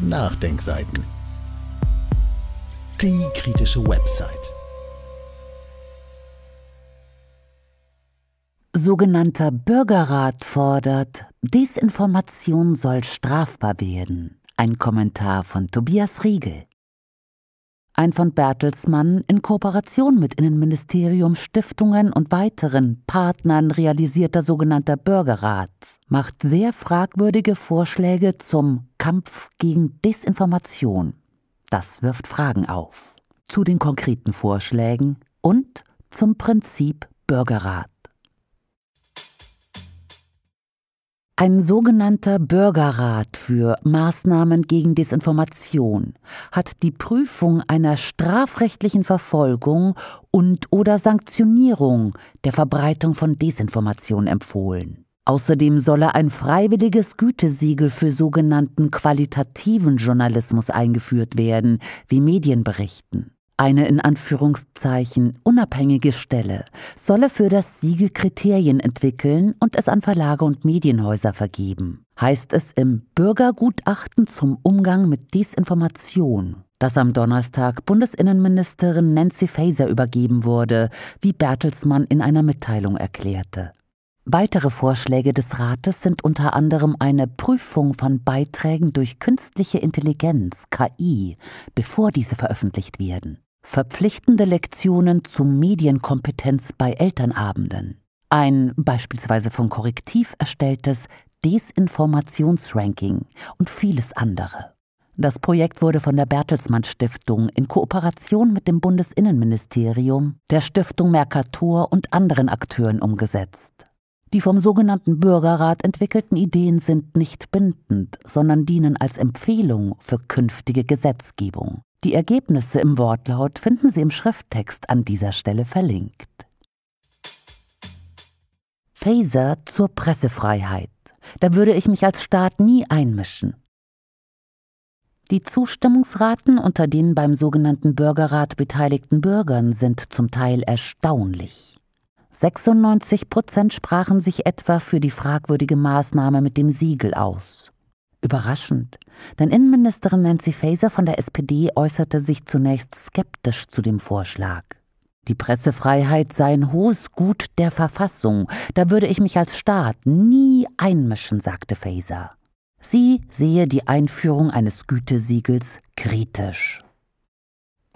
Nachdenkseiten. Die kritische Website. Sogenannter Bürgerrat fordert, Desinformation soll strafbar werden. Ein Kommentar von Tobias Riegel ein von Bertelsmann in Kooperation mit Innenministerium, Stiftungen und weiteren Partnern realisierter sogenannter Bürgerrat, macht sehr fragwürdige Vorschläge zum Kampf gegen Desinformation. Das wirft Fragen auf. Zu den konkreten Vorschlägen und zum Prinzip Bürgerrat. Ein sogenannter Bürgerrat für Maßnahmen gegen Desinformation hat die Prüfung einer strafrechtlichen Verfolgung und/oder Sanktionierung der Verbreitung von Desinformation empfohlen. Außerdem solle ein freiwilliges Gütesiegel für sogenannten qualitativen Journalismus eingeführt werden, wie Medien berichten. Eine in Anführungszeichen unabhängige Stelle solle für das Siegel Kriterien entwickeln und es an Verlage und Medienhäuser vergeben, heißt es im Bürgergutachten zum Umgang mit Desinformation, das am Donnerstag Bundesinnenministerin Nancy Faeser übergeben wurde, wie Bertelsmann in einer Mitteilung erklärte. Weitere Vorschläge des Rates sind unter anderem eine Prüfung von Beiträgen durch künstliche Intelligenz, KI, bevor diese veröffentlicht werden verpflichtende Lektionen zu Medienkompetenz bei Elternabenden, ein beispielsweise von Korrektiv erstelltes Desinformationsranking und vieles andere. Das Projekt wurde von der Bertelsmann Stiftung in Kooperation mit dem Bundesinnenministerium, der Stiftung Mercator und anderen Akteuren umgesetzt. Die vom sogenannten Bürgerrat entwickelten Ideen sind nicht bindend, sondern dienen als Empfehlung für künftige Gesetzgebung. Die Ergebnisse im Wortlaut finden Sie im Schrifttext an dieser Stelle verlinkt. Phaser zur Pressefreiheit. Da würde ich mich als Staat nie einmischen. Die Zustimmungsraten unter den beim sogenannten Bürgerrat beteiligten Bürgern sind zum Teil erstaunlich. 96 Prozent sprachen sich etwa für die fragwürdige Maßnahme mit dem Siegel aus. Überraschend. Denn Innenministerin Nancy Faeser von der SPD äußerte sich zunächst skeptisch zu dem Vorschlag. Die Pressefreiheit sei ein hohes Gut der Verfassung. Da würde ich mich als Staat nie einmischen, sagte Faeser. Sie sehe die Einführung eines Gütesiegels kritisch.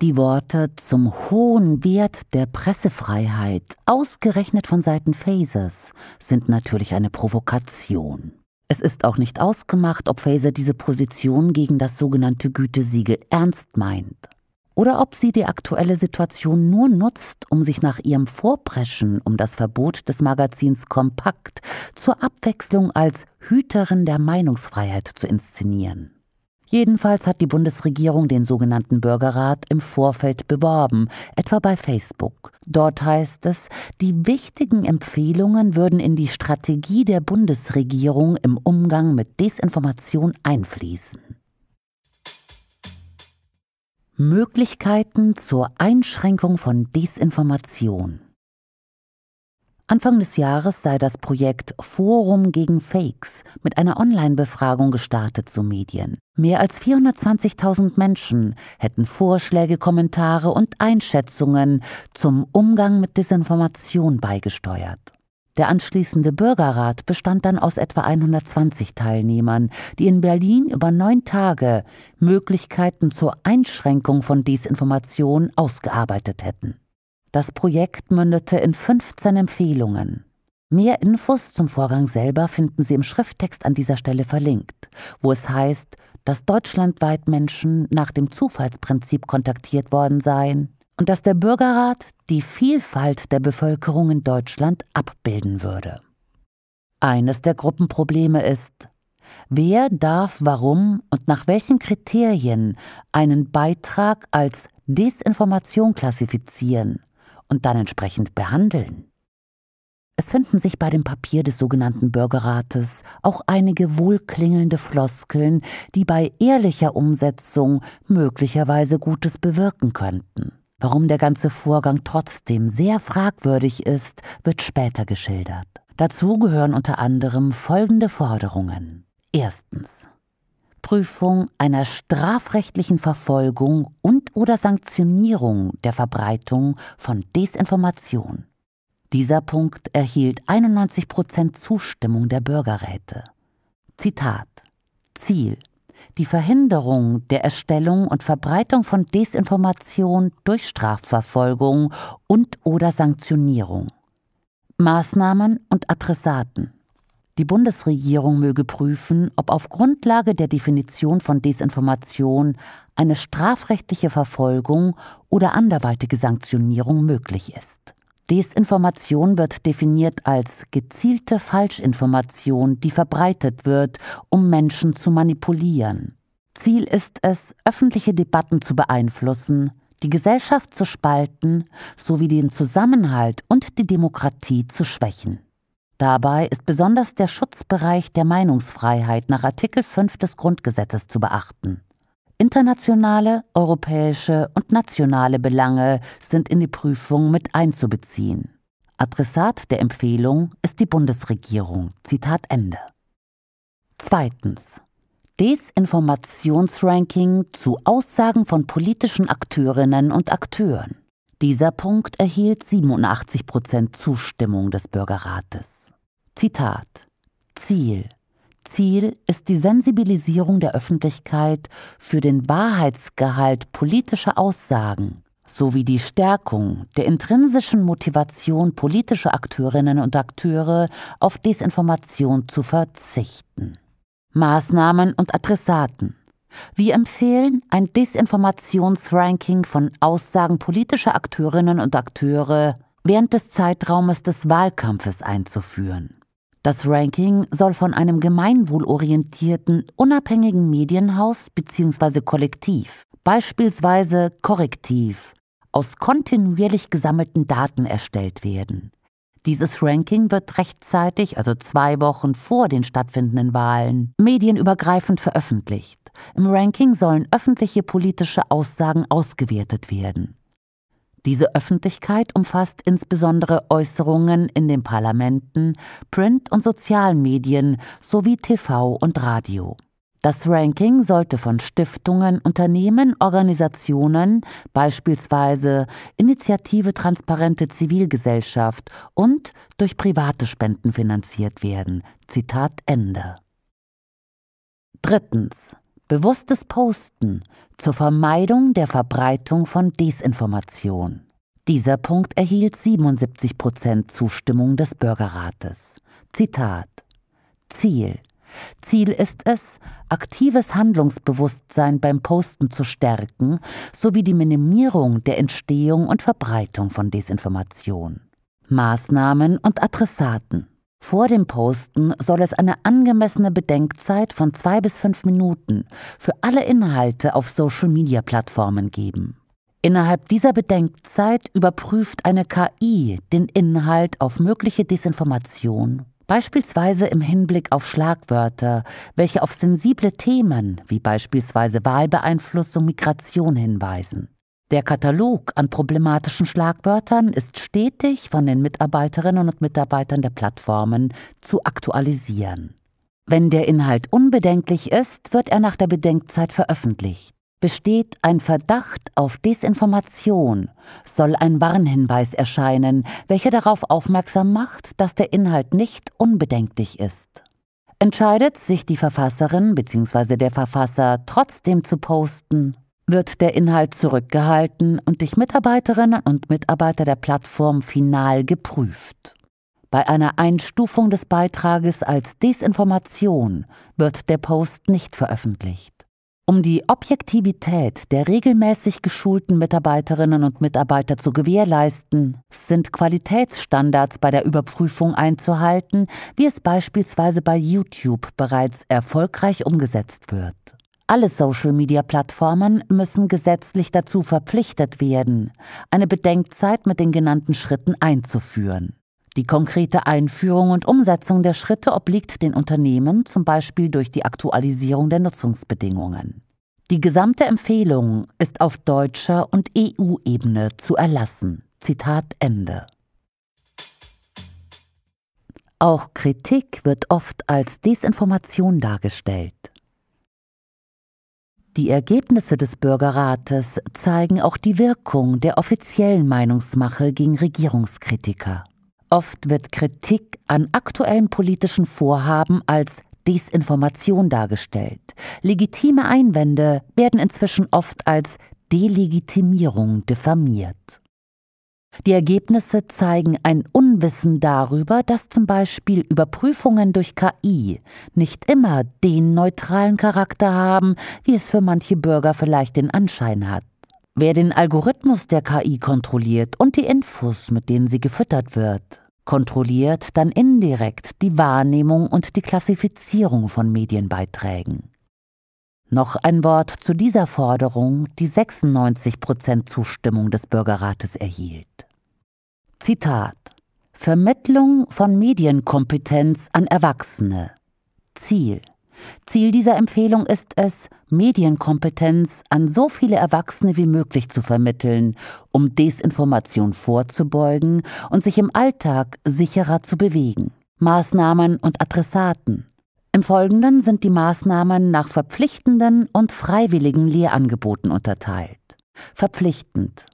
Die Worte zum hohen Wert der Pressefreiheit, ausgerechnet von Seiten Fasers, sind natürlich eine Provokation. Es ist auch nicht ausgemacht, ob Faeser diese Position gegen das sogenannte Gütesiegel ernst meint oder ob sie die aktuelle Situation nur nutzt, um sich nach ihrem Vorpreschen um das Verbot des Magazins Kompakt zur Abwechslung als Hüterin der Meinungsfreiheit zu inszenieren. Jedenfalls hat die Bundesregierung den sogenannten Bürgerrat im Vorfeld beworben, etwa bei Facebook. Dort heißt es, die wichtigen Empfehlungen würden in die Strategie der Bundesregierung im Umgang mit Desinformation einfließen. Möglichkeiten zur Einschränkung von Desinformation Anfang des Jahres sei das Projekt Forum gegen Fakes mit einer Online-Befragung gestartet zu Medien. Mehr als 420.000 Menschen hätten Vorschläge, Kommentare und Einschätzungen zum Umgang mit Desinformation beigesteuert. Der anschließende Bürgerrat bestand dann aus etwa 120 Teilnehmern, die in Berlin über neun Tage Möglichkeiten zur Einschränkung von Desinformation ausgearbeitet hätten. Das Projekt mündete in 15 Empfehlungen. Mehr Infos zum Vorgang selber finden Sie im Schrifttext an dieser Stelle verlinkt, wo es heißt, dass deutschlandweit Menschen nach dem Zufallsprinzip kontaktiert worden seien und dass der Bürgerrat die Vielfalt der Bevölkerung in Deutschland abbilden würde. Eines der Gruppenprobleme ist, wer darf warum und nach welchen Kriterien einen Beitrag als Desinformation klassifizieren und dann entsprechend behandeln. Es finden sich bei dem Papier des sogenannten Bürgerrates auch einige wohlklingelnde Floskeln, die bei ehrlicher Umsetzung möglicherweise Gutes bewirken könnten. Warum der ganze Vorgang trotzdem sehr fragwürdig ist, wird später geschildert. Dazu gehören unter anderem folgende Forderungen. Erstens. Nachprüfung einer strafrechtlichen Verfolgung und/oder Sanktionierung der Verbreitung von Desinformation. Dieser Punkt erhielt 91 Prozent Zustimmung der Bürgerräte. Zitat Ziel die Verhinderung der Erstellung und Verbreitung von Desinformation durch Strafverfolgung und oder Sanktionierung. Maßnahmen und Adressaten die Bundesregierung möge prüfen, ob auf Grundlage der Definition von Desinformation eine strafrechtliche Verfolgung oder anderweitige Sanktionierung möglich ist. Desinformation wird definiert als gezielte Falschinformation, die verbreitet wird, um Menschen zu manipulieren. Ziel ist es, öffentliche Debatten zu beeinflussen, die Gesellschaft zu spalten sowie den Zusammenhalt und die Demokratie zu schwächen. Dabei ist besonders der Schutzbereich der Meinungsfreiheit nach Artikel 5 des Grundgesetzes zu beachten. Internationale, europäische und nationale Belange sind in die Prüfung mit einzubeziehen. Adressat der Empfehlung ist die Bundesregierung. Zitat Ende. Zweitens. Desinformationsranking zu Aussagen von politischen Akteurinnen und Akteuren. Dieser Punkt erhielt 87 Prozent Zustimmung des Bürgerrates. Zitat Ziel Ziel ist die Sensibilisierung der Öffentlichkeit für den Wahrheitsgehalt politischer Aussagen sowie die Stärkung der intrinsischen Motivation politischer Akteurinnen und Akteure auf Desinformation zu verzichten. Maßnahmen und Adressaten wir empfehlen ein Desinformationsranking von Aussagen politischer Akteurinnen und Akteure während des Zeitraumes des Wahlkampfes einzuführen. Das Ranking soll von einem gemeinwohlorientierten, unabhängigen Medienhaus bzw. Kollektiv, beispielsweise Korrektiv, aus kontinuierlich gesammelten Daten erstellt werden. Dieses Ranking wird rechtzeitig, also zwei Wochen vor den stattfindenden Wahlen, medienübergreifend veröffentlicht. Im Ranking sollen öffentliche politische Aussagen ausgewertet werden. Diese Öffentlichkeit umfasst insbesondere Äußerungen in den Parlamenten, Print- und sozialen Medien sowie TV und Radio. Das Ranking sollte von Stiftungen, Unternehmen, Organisationen, beispielsweise Initiative Transparente Zivilgesellschaft und durch private Spenden finanziert werden. Zitat Ende. Drittens. Bewusstes Posten zur Vermeidung der Verbreitung von Desinformation. Dieser Punkt erhielt 77 Prozent Zustimmung des Bürgerrates. Zitat Ziel Ziel ist es, aktives Handlungsbewusstsein beim Posten zu stärken sowie die Minimierung der Entstehung und Verbreitung von Desinformation. Maßnahmen und Adressaten vor dem Posten soll es eine angemessene Bedenkzeit von zwei bis fünf Minuten für alle Inhalte auf Social-Media-Plattformen geben. Innerhalb dieser Bedenkzeit überprüft eine KI den Inhalt auf mögliche Desinformation, beispielsweise im Hinblick auf Schlagwörter, welche auf sensible Themen wie beispielsweise Wahlbeeinflussung, Migration hinweisen. Der Katalog an problematischen Schlagwörtern ist stetig von den Mitarbeiterinnen und Mitarbeitern der Plattformen zu aktualisieren. Wenn der Inhalt unbedenklich ist, wird er nach der Bedenkzeit veröffentlicht. Besteht ein Verdacht auf Desinformation, soll ein Warnhinweis erscheinen, welcher darauf aufmerksam macht, dass der Inhalt nicht unbedenklich ist. Entscheidet sich die Verfasserin bzw. der Verfasser trotzdem zu posten, wird der Inhalt zurückgehalten und durch Mitarbeiterinnen und Mitarbeiter der Plattform final geprüft. Bei einer Einstufung des Beitrages als Desinformation wird der Post nicht veröffentlicht. Um die Objektivität der regelmäßig geschulten Mitarbeiterinnen und Mitarbeiter zu gewährleisten, sind Qualitätsstandards bei der Überprüfung einzuhalten, wie es beispielsweise bei YouTube bereits erfolgreich umgesetzt wird. Alle Social-Media-Plattformen müssen gesetzlich dazu verpflichtet werden, eine Bedenkzeit mit den genannten Schritten einzuführen. Die konkrete Einführung und Umsetzung der Schritte obliegt den Unternehmen zum Beispiel durch die Aktualisierung der Nutzungsbedingungen. Die gesamte Empfehlung ist auf deutscher und EU-Ebene zu erlassen. Zitat Ende. Auch Kritik wird oft als Desinformation dargestellt. Die Ergebnisse des Bürgerrates zeigen auch die Wirkung der offiziellen Meinungsmache gegen Regierungskritiker. Oft wird Kritik an aktuellen politischen Vorhaben als Desinformation dargestellt. Legitime Einwände werden inzwischen oft als Delegitimierung diffamiert. Die Ergebnisse zeigen ein Unwissen darüber, dass zum Beispiel Überprüfungen durch KI nicht immer den neutralen Charakter haben, wie es für manche Bürger vielleicht den Anschein hat. Wer den Algorithmus der KI kontrolliert und die Infos, mit denen sie gefüttert wird, kontrolliert dann indirekt die Wahrnehmung und die Klassifizierung von Medienbeiträgen. Noch ein Wort zu dieser Forderung, die 96 Prozent Zustimmung des Bürgerrates erhielt. Zitat Vermittlung von Medienkompetenz an Erwachsene. Ziel. Ziel dieser Empfehlung ist es, Medienkompetenz an so viele Erwachsene wie möglich zu vermitteln, um Desinformation vorzubeugen und sich im Alltag sicherer zu bewegen. Maßnahmen und Adressaten. Im Folgenden sind die Maßnahmen nach verpflichtenden und freiwilligen Lehrangeboten unterteilt. Verpflichtend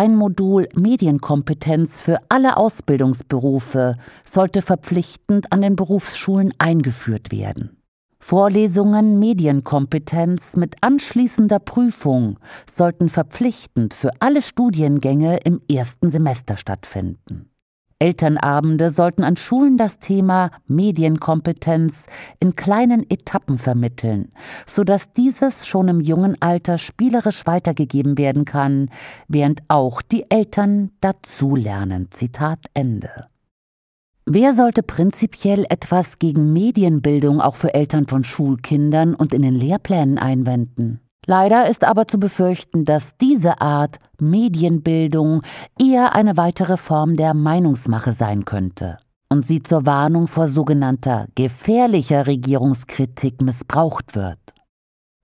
ein Modul Medienkompetenz für alle Ausbildungsberufe sollte verpflichtend an den Berufsschulen eingeführt werden. Vorlesungen Medienkompetenz mit anschließender Prüfung sollten verpflichtend für alle Studiengänge im ersten Semester stattfinden. Elternabende sollten an Schulen das Thema Medienkompetenz in kleinen Etappen vermitteln, sodass dieses schon im jungen Alter spielerisch weitergegeben werden kann, während auch die Eltern dazulernen. Zitat Ende. Wer sollte prinzipiell etwas gegen Medienbildung auch für Eltern von Schulkindern und in den Lehrplänen einwenden? Leider ist aber zu befürchten, dass diese Art Medienbildung eher eine weitere Form der Meinungsmache sein könnte und sie zur Warnung vor sogenannter gefährlicher Regierungskritik missbraucht wird.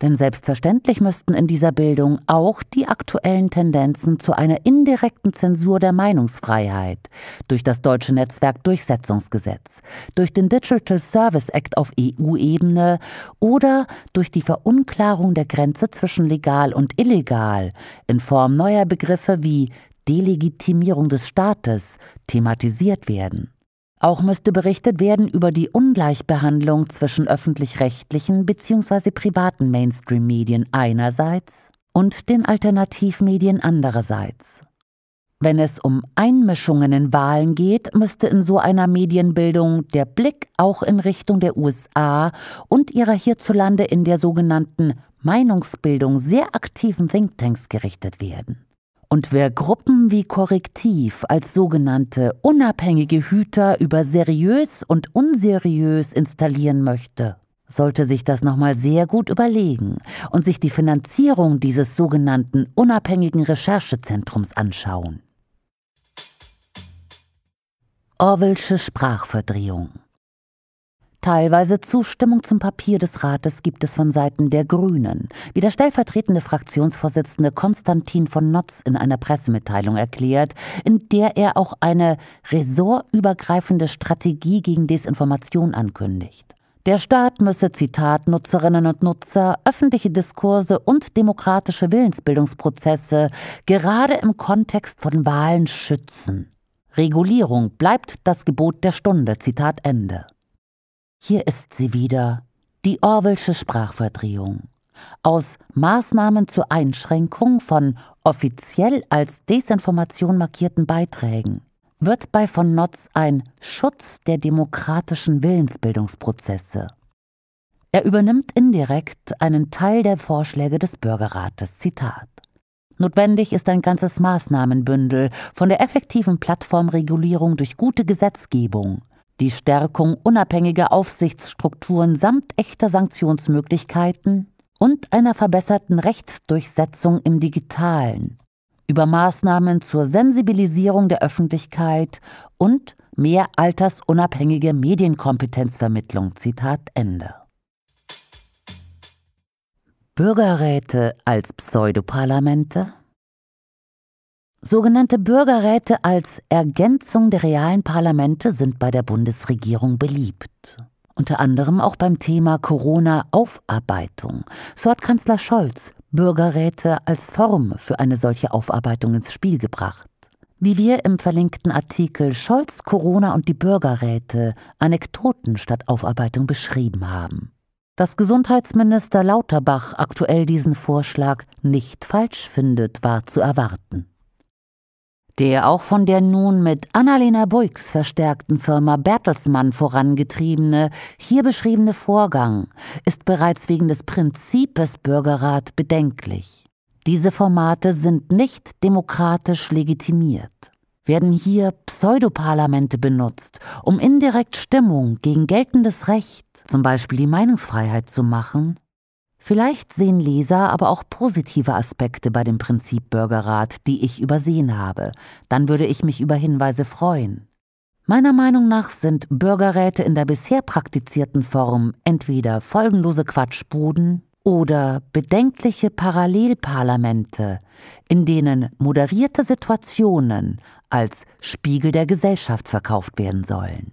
Denn selbstverständlich müssten in dieser Bildung auch die aktuellen Tendenzen zu einer indirekten Zensur der Meinungsfreiheit durch das deutsche Netzwerkdurchsetzungsgesetz, durch den Digital Service Act auf EU-Ebene oder durch die Verunklarung der Grenze zwischen legal und illegal in Form neuer Begriffe wie Delegitimierung des Staates thematisiert werden. Auch müsste berichtet werden über die Ungleichbehandlung zwischen öffentlich-rechtlichen bzw. privaten Mainstream-Medien einerseits und den Alternativmedien andererseits. Wenn es um Einmischungen in Wahlen geht, müsste in so einer Medienbildung der Blick auch in Richtung der USA und ihrer hierzulande in der sogenannten Meinungsbildung sehr aktiven Thinktanks gerichtet werden und wer Gruppen wie Korrektiv als sogenannte unabhängige Hüter über seriös und unseriös installieren möchte, sollte sich das nochmal sehr gut überlegen und sich die Finanzierung dieses sogenannten unabhängigen Recherchezentrums anschauen. Orwellsche Sprachverdrehung Teilweise Zustimmung zum Papier des Rates gibt es von Seiten der Grünen, wie der stellvertretende Fraktionsvorsitzende Konstantin von Notz in einer Pressemitteilung erklärt, in der er auch eine ressortübergreifende Strategie gegen Desinformation ankündigt. Der Staat müsse, Zitat, Nutzerinnen und Nutzer, öffentliche Diskurse und demokratische Willensbildungsprozesse gerade im Kontext von Wahlen schützen. Regulierung bleibt das Gebot der Stunde, Zitat Ende. Hier ist sie wieder, die Orwellsche Sprachverdrehung. Aus Maßnahmen zur Einschränkung von offiziell als Desinformation markierten Beiträgen wird bei von Notz ein Schutz der demokratischen Willensbildungsprozesse. Er übernimmt indirekt einen Teil der Vorschläge des Bürgerrates. Zitat. Notwendig ist ein ganzes Maßnahmenbündel von der effektiven Plattformregulierung durch gute Gesetzgebung – die Stärkung unabhängiger Aufsichtsstrukturen samt echter Sanktionsmöglichkeiten und einer verbesserten Rechtsdurchsetzung im digitalen über Maßnahmen zur Sensibilisierung der Öffentlichkeit und mehr altersunabhängige Medienkompetenzvermittlung. Zitat Ende. Bürgerräte als Pseudoparlamente? Sogenannte Bürgerräte als Ergänzung der realen Parlamente sind bei der Bundesregierung beliebt. Unter anderem auch beim Thema Corona-Aufarbeitung. So hat Kanzler Scholz Bürgerräte als Form für eine solche Aufarbeitung ins Spiel gebracht. Wie wir im verlinkten Artikel Scholz, Corona und die Bürgerräte Anekdoten statt Aufarbeitung beschrieben haben. Dass Gesundheitsminister Lauterbach aktuell diesen Vorschlag nicht falsch findet, war zu erwarten der auch von der nun mit Annalena Buicks verstärkten Firma Bertelsmann vorangetriebene, hier beschriebene Vorgang ist bereits wegen des Prinzipes Bürgerrat bedenklich. Diese Formate sind nicht demokratisch legitimiert. Werden hier Pseudoparlamente benutzt, um indirekt Stimmung gegen geltendes Recht, zum Beispiel die Meinungsfreiheit zu machen, Vielleicht sehen Leser aber auch positive Aspekte bei dem Prinzip Bürgerrat, die ich übersehen habe. Dann würde ich mich über Hinweise freuen. Meiner Meinung nach sind Bürgerräte in der bisher praktizierten Form entweder folgenlose Quatschbuden oder bedenkliche Parallelparlamente, in denen moderierte Situationen als Spiegel der Gesellschaft verkauft werden sollen.